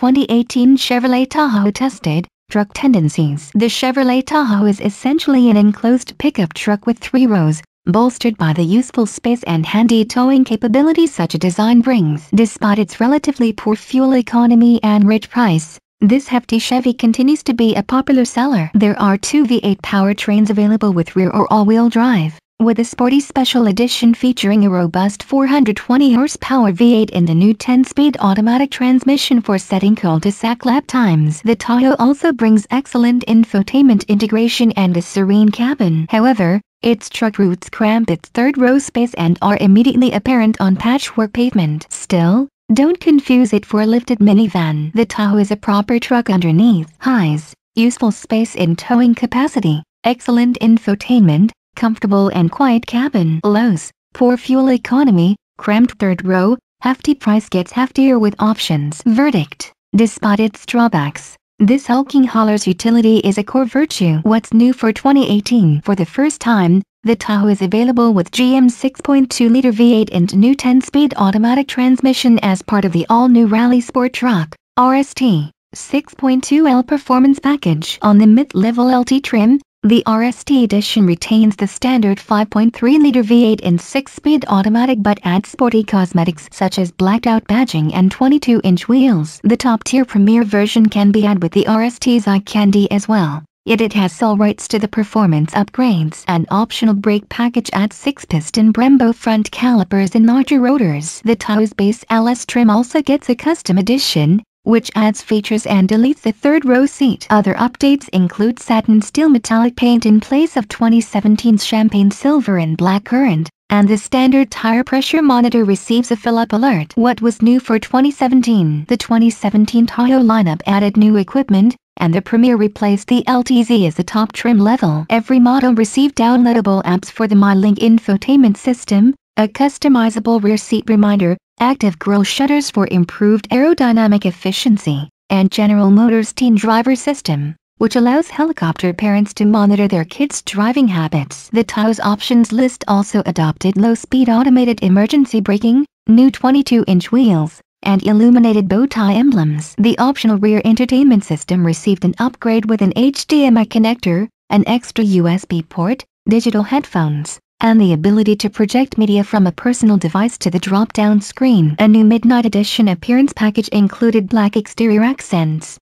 2018 Chevrolet Tahoe tested, truck tendencies. The Chevrolet Tahoe is essentially an enclosed pickup truck with three rows, bolstered by the useful space and handy towing capabilities such a design brings. Despite its relatively poor fuel economy and rich price, this hefty Chevy continues to be a popular seller. There are two V8 powertrains available with rear or all-wheel drive with a sporty special edition featuring a robust 420 horsepower V8 and a new 10-speed automatic transmission for setting cul-de-sac lap times. The Tahoe also brings excellent infotainment integration and a serene cabin. However, its truck roots cramp its third row space and are immediately apparent on patchwork pavement. Still, don't confuse it for a lifted minivan. The Tahoe is a proper truck underneath. Highs, useful space in towing capacity, excellent infotainment, comfortable and quiet cabin lows, poor fuel economy, cramped third row, hefty price gets heftier with options. Verdict Despite its drawbacks, this hulking hauler's utility is a core virtue. What's new for 2018? For the first time, the Tahoe is available with GM's 6.2-liter V8 and new 10-speed automatic transmission as part of the all-new Rally Sport Truck, RST, 6.2L performance package. On the mid-level LT trim, the RST edition retains the standard 5.3-liter V8 and 6-speed automatic but adds sporty cosmetics such as blacked-out badging and 22-inch wheels. The top-tier Premier version can be had with the RST's eye candy as well, yet it has sole rights to the performance upgrades An optional brake package adds 6-piston Brembo front calipers and larger rotors. The Taos base LS trim also gets a custom edition, which adds features and deletes the third row seat. Other updates include satin steel metallic paint in place of 2017's champagne silver and black currant, and the standard tire pressure monitor receives a fill-up alert. What was new for 2017? The 2017 Tahoe lineup added new equipment, and the Premier replaced the LTZ as the top trim level. Every model received downloadable apps for the MyLink infotainment system, a customizable rear seat reminder, active grille shutters for improved aerodynamic efficiency, and General Motors Teen Driver System, which allows helicopter parents to monitor their kids' driving habits. The TOW's options list also adopted low-speed automated emergency braking, new 22-inch wheels, and illuminated bow tie emblems. The optional rear entertainment system received an upgrade with an HDMI connector, an extra USB port, digital headphones, and the ability to project media from a personal device to the drop-down screen. A new Midnight Edition appearance package included black exterior accents,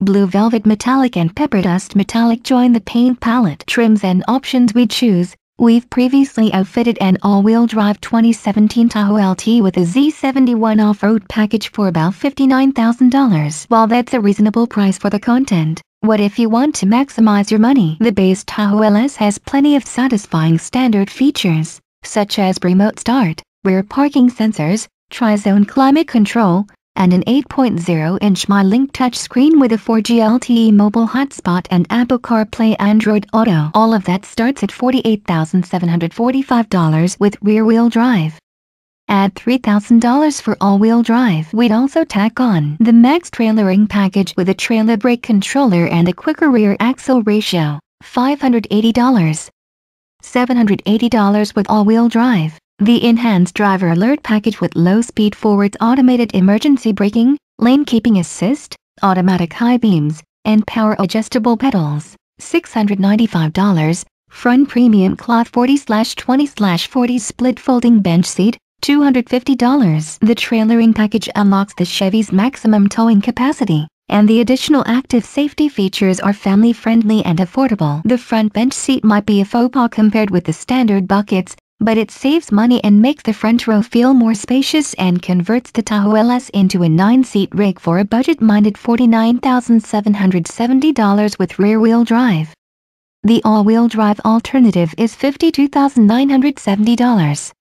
blue velvet metallic and pepper dust metallic join the paint palette. Trims and options we choose, we've previously outfitted an all-wheel drive 2017 Tahoe LT with a Z71 off-road package for about $59,000. While that's a reasonable price for the content, what if you want to maximize your money? The base Tahoe LS has plenty of satisfying standard features, such as remote start, rear parking sensors, tri-zone climate control, and an 8.0-inch MyLink touchscreen with a 4G LTE mobile hotspot and Apple CarPlay Android Auto. All of that starts at $48,745 with rear-wheel drive add $3,000 for all-wheel drive. We'd also tack on the max trailering package with a trailer brake controller and a quicker rear axle ratio, $580. $780 with all-wheel drive. The enhanced driver alert package with low-speed forwards automated emergency braking, lane keeping assist, automatic high beams, and power adjustable pedals, $695, front premium cloth 40-20-40 split folding bench seat, $250. The trailering package unlocks the Chevy's maximum towing capacity, and the additional active safety features are family-friendly and affordable. The front bench seat might be a faux pas compared with the standard buckets, but it saves money and makes the front row feel more spacious and converts the Tahoe LS into a 9-seat rig for a budget-minded $49,770 with rear-wheel drive. The all-wheel drive alternative is $52,970.